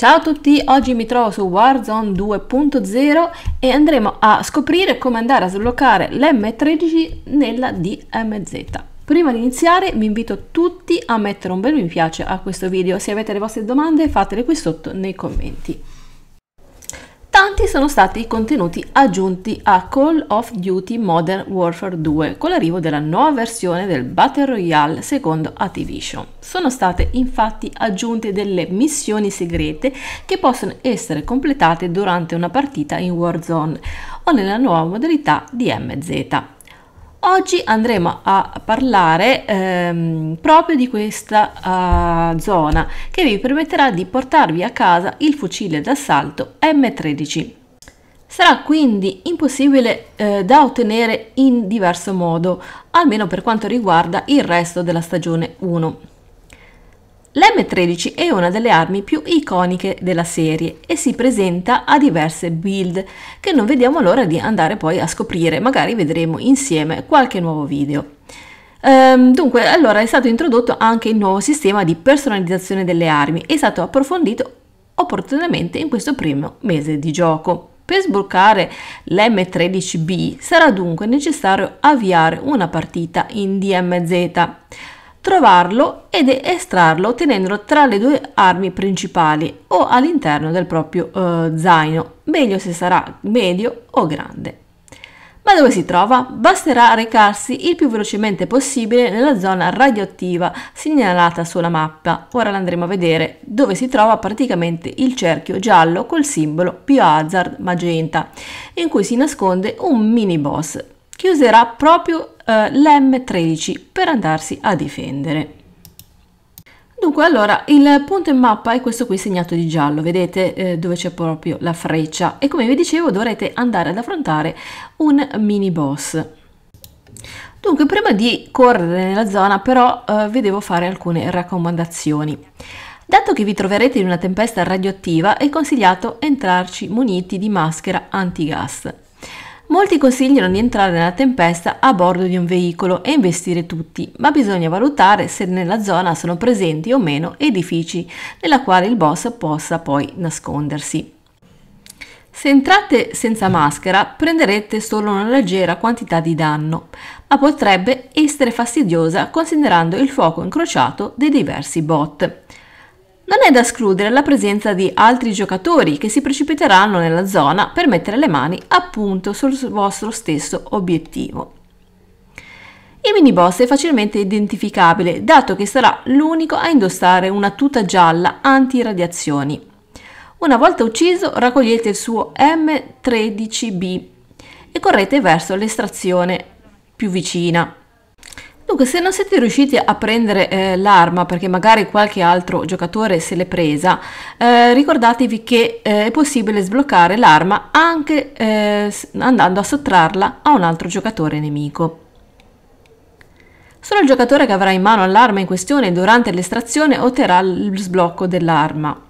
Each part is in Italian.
Ciao a tutti, oggi mi trovo su Warzone 2.0 e andremo a scoprire come andare a sbloccare l'M13 nella DMZ. Prima di iniziare vi invito tutti a mettere un bel mi piace a questo video, se avete le vostre domande fatele qui sotto nei commenti sono stati i contenuti aggiunti a Call of Duty Modern Warfare 2 con l'arrivo della nuova versione del Battle Royale secondo Activision. Sono state infatti aggiunte delle missioni segrete che possono essere completate durante una partita in Warzone o nella nuova modalità DMZ. Oggi andremo a parlare ehm, proprio di questa uh, zona che vi permetterà di portarvi a casa il fucile d'assalto M13 Sarà quindi impossibile eh, da ottenere in diverso modo, almeno per quanto riguarda il resto della stagione 1. L'M13 è una delle armi più iconiche della serie e si presenta a diverse build che non vediamo l'ora di andare poi a scoprire, magari vedremo insieme qualche nuovo video. Ehm, dunque, allora è stato introdotto anche il nuovo sistema di personalizzazione delle armi, e è stato approfondito opportunamente in questo primo mese di gioco. Per sbloccare l'M13B sarà dunque necessario avviare una partita in DMZ, trovarlo ed estrarlo tenendolo tra le due armi principali o all'interno del proprio eh, zaino, meglio se sarà medio o grande. Ma dove si trova? Basterà recarsi il più velocemente possibile nella zona radioattiva segnalata sulla mappa. Ora andremo a vedere dove si trova praticamente il cerchio giallo col simbolo biohazard magenta, in cui si nasconde un mini boss che userà proprio eh, l'M13 per andarsi a difendere. Dunque, allora, il punto in mappa è questo qui segnato di giallo, vedete eh, dove c'è proprio la freccia e come vi dicevo dovrete andare ad affrontare un mini boss. Dunque, prima di correre nella zona però eh, vi devo fare alcune raccomandazioni. Dato che vi troverete in una tempesta radioattiva è consigliato entrarci muniti di maschera antigas. Molti consigliano di entrare nella tempesta a bordo di un veicolo e investire tutti, ma bisogna valutare se nella zona sono presenti o meno edifici nella quale il boss possa poi nascondersi. Se entrate senza maschera prenderete solo una leggera quantità di danno, ma potrebbe essere fastidiosa considerando il fuoco incrociato dei diversi bot. Non è da escludere la presenza di altri giocatori che si precipiteranno nella zona per mettere le mani appunto sul vostro stesso obiettivo. Il mini boss è facilmente identificabile dato che sarà l'unico a indossare una tuta gialla anti-radiazioni. Una volta ucciso raccogliete il suo M13B e correte verso l'estrazione più vicina. Dunque, se non siete riusciti a prendere eh, l'arma perché magari qualche altro giocatore se l'è presa, eh, ricordatevi che eh, è possibile sbloccare l'arma anche eh, andando a sottrarla a un altro giocatore nemico. Solo il giocatore che avrà in mano l'arma in questione durante l'estrazione otterrà il sblocco dell'arma.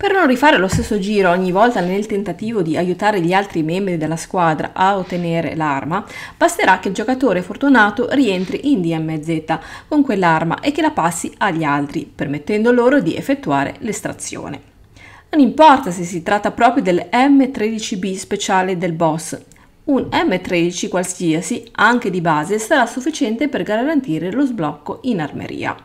Per non rifare lo stesso giro ogni volta nel tentativo di aiutare gli altri membri della squadra a ottenere l'arma, basterà che il giocatore fortunato rientri in DMZ con quell'arma e che la passi agli altri, permettendo loro di effettuare l'estrazione. Non importa se si tratta proprio del M13B speciale del boss, un M13 qualsiasi, anche di base, sarà sufficiente per garantire lo sblocco in armeria.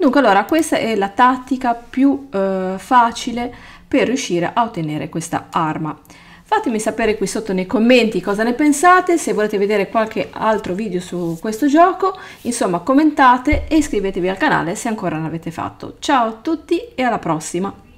Dunque allora questa è la tattica più eh, facile per riuscire a ottenere questa arma. Fatemi sapere qui sotto nei commenti cosa ne pensate, se volete vedere qualche altro video su questo gioco, insomma commentate e iscrivetevi al canale se ancora non l'avete fatto. Ciao a tutti e alla prossima!